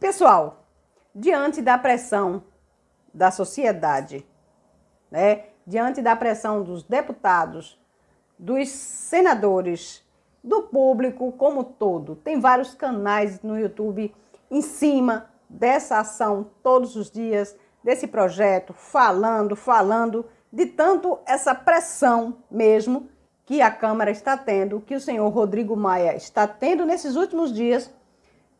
Pessoal, diante da pressão da sociedade, né, diante da pressão dos deputados, dos senadores, do público como todo, tem vários canais no YouTube em cima dessa ação todos os dias, desse projeto, falando, falando, de tanto essa pressão mesmo que a Câmara está tendo, que o senhor Rodrigo Maia está tendo nesses últimos dias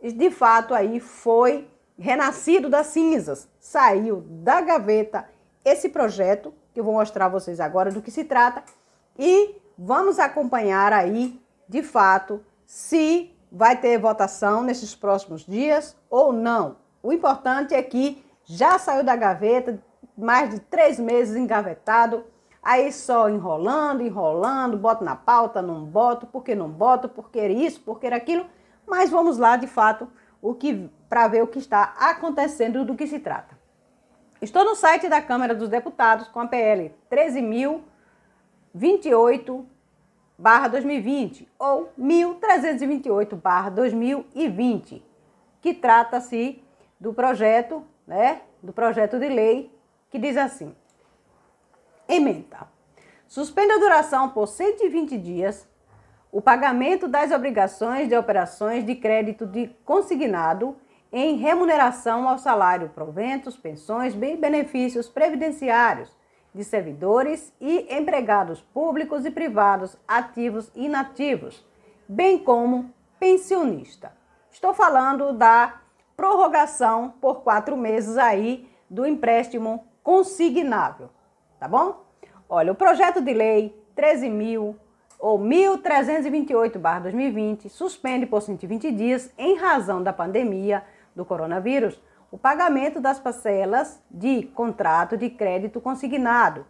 de fato aí foi renascido das cinzas, saiu da gaveta esse projeto que eu vou mostrar a vocês agora do que se trata e vamos acompanhar aí de fato se vai ter votação nesses próximos dias ou não. O importante é que já saiu da gaveta, mais de três meses engavetado, aí só enrolando, enrolando, boto na pauta, não boto, porque não boto, porque isso, porque aquilo. Mas vamos lá, de fato, o que para ver o que está acontecendo do que se trata. Estou no site da Câmara dos Deputados com a PL 13.028 2020 ou 1328 2020, que trata-se do projeto, né, do projeto de lei que diz assim: emenda. suspenda a duração por 120 dias o pagamento das obrigações de operações de crédito de consignado em remuneração ao salário, proventos, pensões, bem benefícios previdenciários de servidores e empregados públicos e privados, ativos e inativos, bem como pensionista. Estou falando da prorrogação por quatro meses aí do empréstimo consignável, tá bom? Olha, o projeto de lei 13.000 ou 1328/2020 suspende por 120 dias, em razão da pandemia do coronavírus, o pagamento das parcelas de contrato de crédito consignado.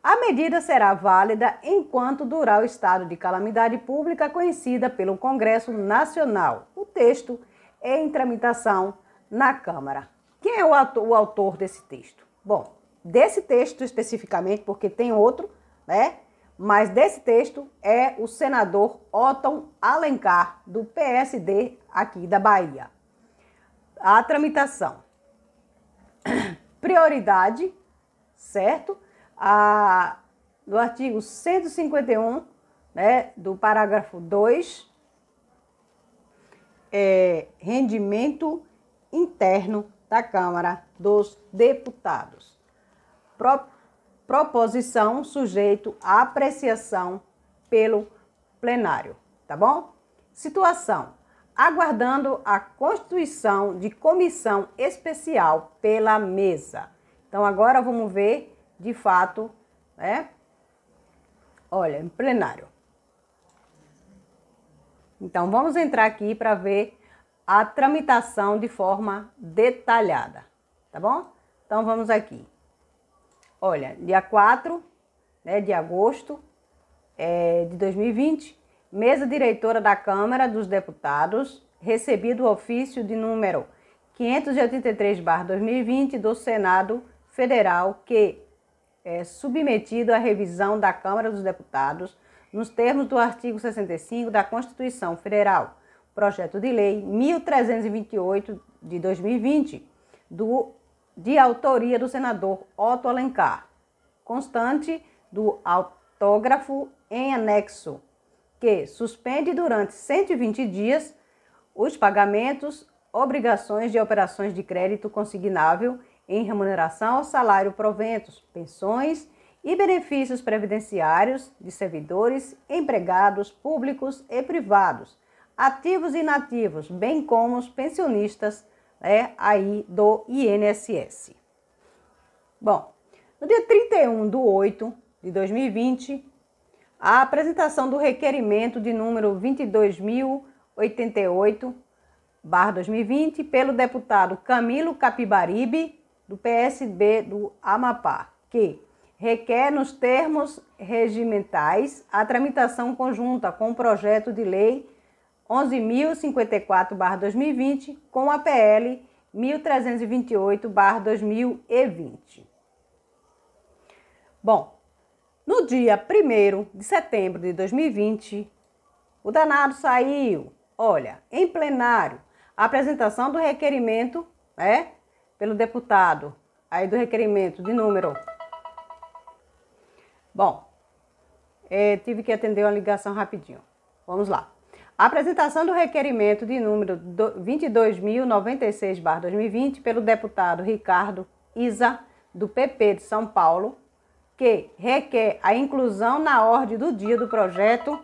A medida será válida enquanto durar o estado de calamidade pública conhecida pelo Congresso Nacional. O texto é em tramitação na Câmara. Quem é o, o autor desse texto? Bom, desse texto especificamente, porque tem outro, né? mas desse texto é o senador Otton Alencar, do PSD aqui da Bahia. A tramitação. Prioridade, certo? A, do artigo 151, né, do parágrafo 2, é, rendimento interno da Câmara dos Deputados. Pro, proposição sujeito apreciação pelo plenário, tá bom? Situação: aguardando a constituição de comissão especial pela mesa. Então agora vamos ver de fato, né? Olha, em plenário. Então vamos entrar aqui para ver a tramitação de forma detalhada, tá bom? Então vamos aqui. Olha, dia 4 né, de agosto é, de 2020, mesa diretora da Câmara dos Deputados, recebido o ofício de número 583-2020 do Senado Federal, que é submetido à revisão da Câmara dos Deputados nos termos do artigo 65 da Constituição Federal, projeto de lei 1328 de 2020 do de autoria do senador Otto Alencar, constante do autógrafo em anexo, que suspende durante 120 dias os pagamentos, obrigações de operações de crédito consignável em remuneração ao salário, proventos, pensões e benefícios previdenciários de servidores, empregados públicos e privados, ativos e inativos, bem como os pensionistas é aí do INSS. Bom, no dia 31 de 8 de 2020, a apresentação do requerimento de número 22.088 barra 2020 pelo deputado Camilo Capibaribe, do PSB do Amapá, que requer nos termos regimentais a tramitação conjunta com o projeto de lei 11.054-2020 com a PL 1328-2020. Bom, no dia 1 de setembro de 2020, o danado saiu, olha, em plenário, a apresentação do requerimento, né, pelo deputado, aí do requerimento de número. Bom, é, tive que atender uma ligação rapidinho. Vamos lá. A apresentação do requerimento de número 22.096-2020 pelo deputado Ricardo Isa, do PP de São Paulo, que requer a inclusão na ordem do dia do projeto.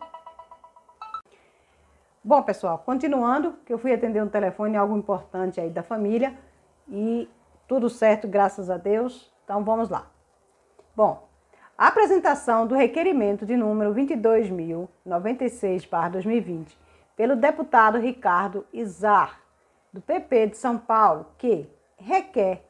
Bom, pessoal, continuando, que eu fui atender um telefone, algo importante aí da família, e tudo certo, graças a Deus. Então vamos lá. Bom, a apresentação do requerimento de número 22.096-2020 pelo deputado Ricardo Izar, do PP de São Paulo, que requer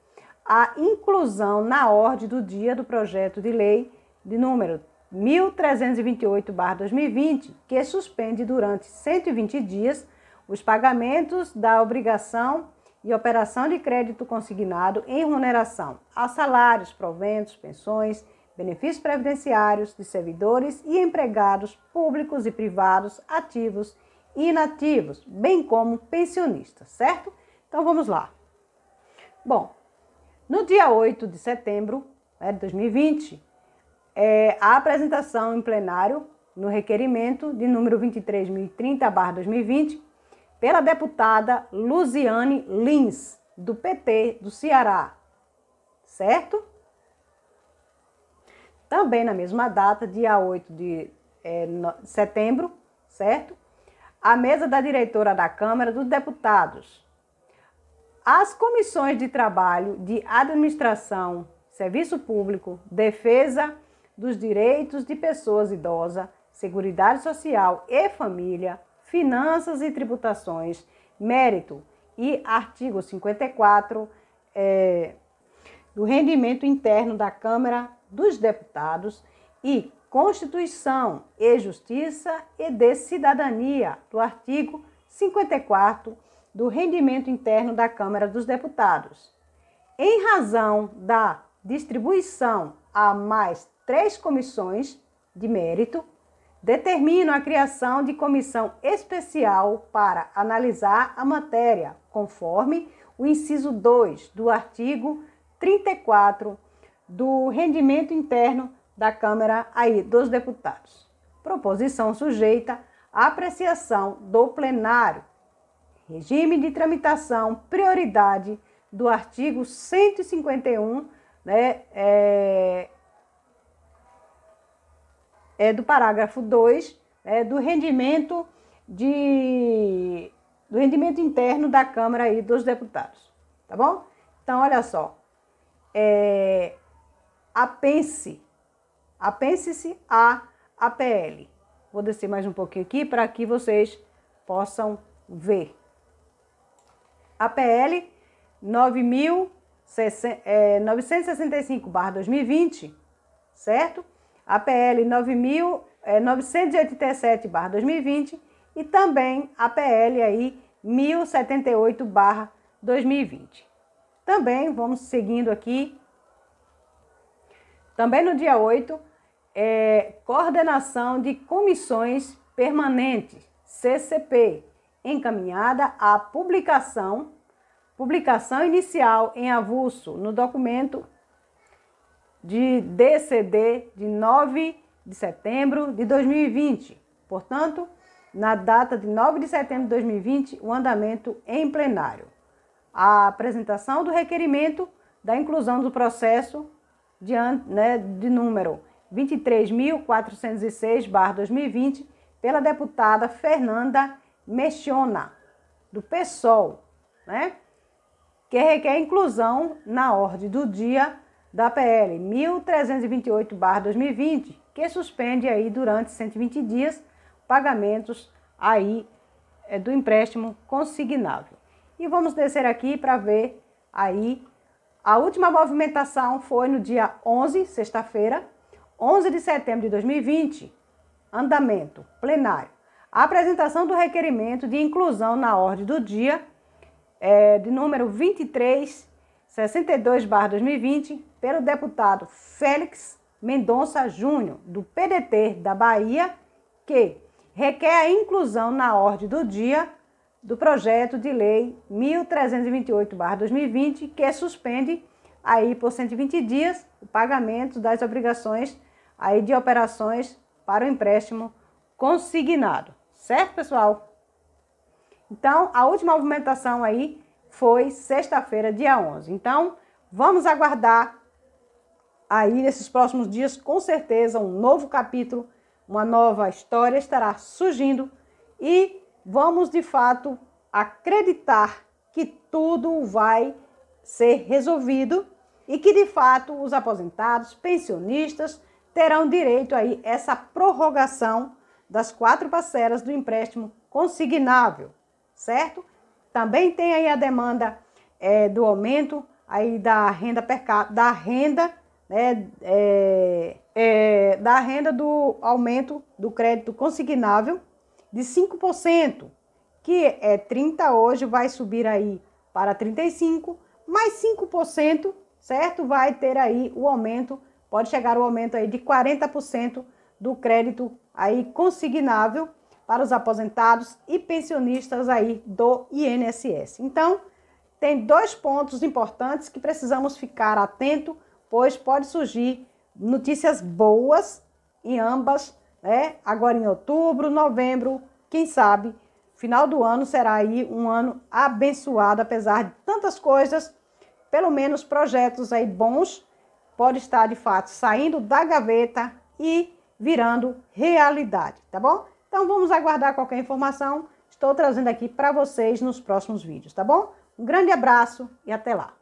a inclusão na ordem do dia do projeto de lei de número 1328-2020, que suspende durante 120 dias os pagamentos da obrigação e operação de crédito consignado em remuneração a salários, proventos, pensões, benefícios previdenciários de servidores e empregados públicos e privados, ativos e inativos, bem como pensionistas, certo? Então vamos lá. Bom, no dia 8 de setembro né, de 2020, é, a apresentação em plenário no requerimento de número 23.030-2020 pela deputada Luziane Lins, do PT do Ceará, certo? também na mesma data, dia 8 de é, no, setembro, certo? A mesa da diretora da Câmara dos Deputados. As comissões de trabalho de administração, serviço público, defesa dos direitos de pessoas idosas, seguridade social e família, finanças e tributações, mérito e artigo 54 é, do rendimento interno da Câmara dos Deputados e Constituição e Justiça e de Cidadania, do artigo 54 do Rendimento Interno da Câmara dos Deputados. Em razão da distribuição a mais três comissões de mérito, determino a criação de comissão especial para analisar a matéria, conforme o inciso 2 do artigo 34 do rendimento interno da Câmara aí dos Deputados. Proposição sujeita à apreciação do plenário. Regime de tramitação, prioridade do artigo 151, né, é, é do parágrafo 2, é, né, do rendimento de do rendimento interno da Câmara e dos deputados, tá bom? Então olha só, é, APENSE. APENSE-se a APL. Vou descer mais um pouquinho aqui para que vocês possam ver. APL 9.965-2020, é, certo? APL 9.987-2020 é, e também APL aí 1078-2020. Também vamos seguindo aqui também no dia 8, é, coordenação de comissões permanentes, CCP, encaminhada à publicação, publicação inicial em avulso no documento de DCD de 9 de setembro de 2020. Portanto, na data de 9 de setembro de 2020, o andamento em plenário. A apresentação do requerimento da inclusão do processo né, de número 23.406-2020 pela deputada Fernanda Mechona, do PSOL, né, que requer inclusão na ordem do dia da PL 1328-2020, que suspende aí durante 120 dias pagamentos aí é, do empréstimo consignável. E vamos descer aqui para ver aí a última movimentação foi no dia 11, sexta-feira, 11 de setembro de 2020. Andamento: plenário. apresentação do requerimento de inclusão na ordem do dia é, de número 2362-2020 pelo deputado Félix Mendonça Júnior, do PDT da Bahia, que requer a inclusão na ordem do dia do projeto de lei 1328/2020, que suspende aí por 120 dias o pagamento das obrigações aí de operações para o empréstimo consignado, certo, pessoal? Então, a última movimentação aí foi sexta-feira, dia 11. Então, vamos aguardar aí nesses próximos dias, com certeza, um novo capítulo, uma nova história estará surgindo e vamos de fato acreditar que tudo vai ser resolvido e que de fato os aposentados, pensionistas terão direito aí essa prorrogação das quatro parcelas do empréstimo consignável, certo? Também tem aí a demanda é, do aumento aí da renda per da renda, né, é, é, da renda do aumento do crédito consignável de 5%, que é 30 hoje, vai subir aí para 35, mais 5%, certo? Vai ter aí o aumento, pode chegar o aumento aí de 40% do crédito aí consignável para os aposentados e pensionistas aí do INSS. Então, tem dois pontos importantes que precisamos ficar atento, pois pode surgir notícias boas em ambas né? Agora em outubro, novembro, quem sabe, final do ano será aí um ano abençoado, apesar de tantas coisas, pelo menos projetos aí bons pode estar de fato saindo da gaveta e virando realidade, tá bom? Então vamos aguardar qualquer informação. Estou trazendo aqui para vocês nos próximos vídeos, tá bom? Um grande abraço e até lá.